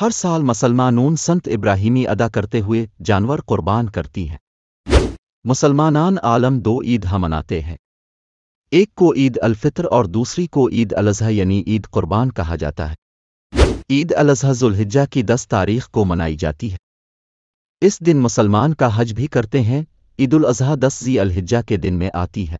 हर साल मुसलमानून संत इब्राहिमी अदा करते हुए जानवर कुर्बान करती हैं मुसलमानान आलम दो ईद हम मनाते हैं एक को ईद अलफितर और दूसरी को ईद अलजहा यानी ईद कुर्बान कहा जाता है ईद अलजहा जुल्हिज्जा की दस तारीख को मनाई जाती है इस दिन मुसलमान का हज भी करते हैं ईद उल अजहा दस जी अलहिज्जा के दिन में आती है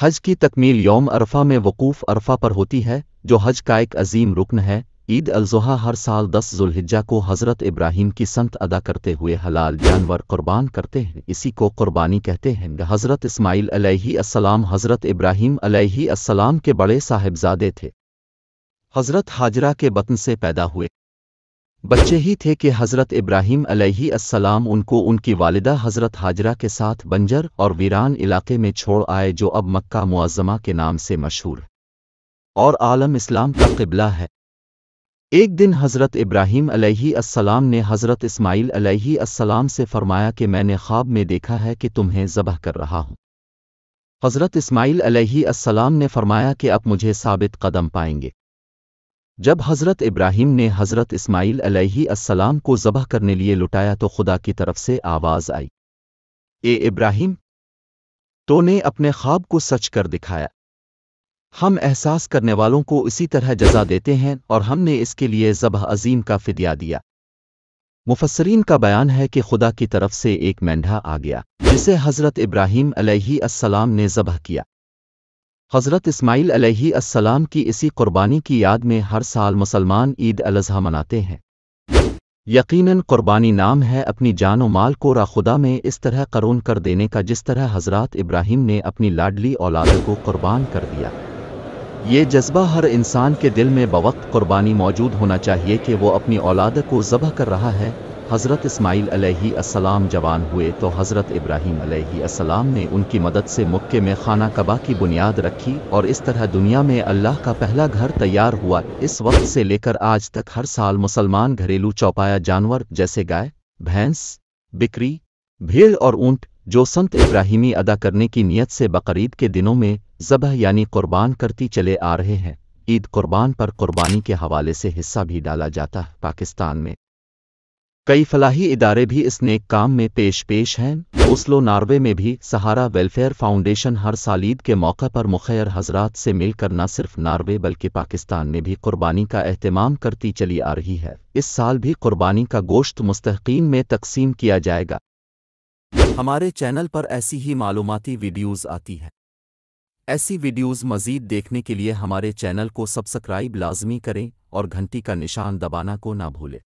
हज की तकमील योम अरफा में वकूफ़ अरफा पर होती है जो हज का एक अजीम रुकन है ईद अलजुहा हर साल दस जुल्हिजा को हज़रत इब्राहिम की संत अदा करते हुए हलाल जानवर कुर्बान करते हैं इसी को कुर्बानी कहते हैं हज़रत इस्माईल अलैहिस्सलाम हज़रत इब्राहिम अलैहिस्सलाम के बड़े साहिबजादे थे हज़रत हाजरा के बतन से पैदा हुए बच्चे ही थे कि हज़रत इब्राहीम अलैहिस्सलाम उनको उनकी वालिदा हज़रत हाजरा के साथ बंजर और वीरान इलाके में छोड़ आए जो अब मक्का मुआज़मा के नाम से मशहूर और आलम इस्लाम का किबला है एक दिन हज़रत इब्राहीम अलैहिस्सलाम ने हज़रत इस्माइल अलैहिस्सलाम से फ़रमाया कि मैंने ख्वाब में देखा है कि तुम्हें ज़बह कर रहा हूँ हज़रत इस्माइल अलैहिस्सलाम ने फ़रमाया कि अब मुझे साबित कदम पाएंगे जब हज़रत इब्राहिम ने हज़रत इस्माईल अलैहिस्सलाम को ज़बह करने लिए लुटाया तो खुदा की तरफ से आवाज़ आई ए इब्राहिम तो ने अपने ख्वाब को सच कर दिखाया हम एहसास करने वालों को इसी तरह जजा देते हैं और हमने इसके लिए ज़बह अजीम का फिदिया दिया मुफसरीन का बयान है कि खुदा की तरफ से एक मेंढा आ गया जिसे हज़रत इब्राहिम अलैहिस्सलाम ने ज़बह किया हज़रत इस्माइल अलैहिस्सलाम की इसी कुर्बानी की याद में हर साल मुसलमान ईद अलज़हा मनाते हैं यकीनन कुर्बानी नाम है अपनी जान व माल को राखुदा में इस तरह करोन कर देने का जिस तरह हज़रत इब्राहिम ने अपनी लाडली औलाद को कुर्बान कर दिया ये जज्बा हर इंसान के दिल में बवक्त कुर्बानी मौजूद होना चाहिए कि वो अपनी औलाद को जबह कर रहा है हज़रत इसमाईल असलाम जवान हुए तो हज़रत इब्राहिम असलाम ने उनकी मदद से मक्के में खाना कबा की बुनियाद रखी और इस तरह दुनिया में अल्लाह का पहला घर तैयार हुआ इस वक्त से लेकर आज तक हर साल मुसलमान घरेलू चौपाया जानवर जैसे गाय भैंस बिक्री भीड़ और ऊंट जो संत इब्राहिमी अदा करने की नीयत से बकरीद के दिनों में जबह यानी कुर्बान करती चले आ रहे हैं ईद कुर्बान पर कुर्बानी के हवाले से हिस्सा भी डाला जाता है पाकिस्तान में कई फलाही इदारे भी इस नेक काम में पेश पेश हैं उसलो नार्वे में भी सहारा वेलफेयर फाउंडेशन हर सालीद के मौके पर मुखैर हजरात से मिलकर न सिर्फ नार्वे बल्कि पाकिस्तान में भी कुर्बानी का अहतमाम करती चली आ रही है इस साल भी कुर्बानी का गोश्त मुस्तकीन में तकसीम किया जाएगा हमारे चैनल पर ऐसी ही मालूमती वीडियोज़ आती हैं ऐसी वीडियोज़ मज़ीद देखने के लिए हमारे चैनल को सब्सक्राइब लाजमी करें और घंटी का निशान दबाना को ना भूलें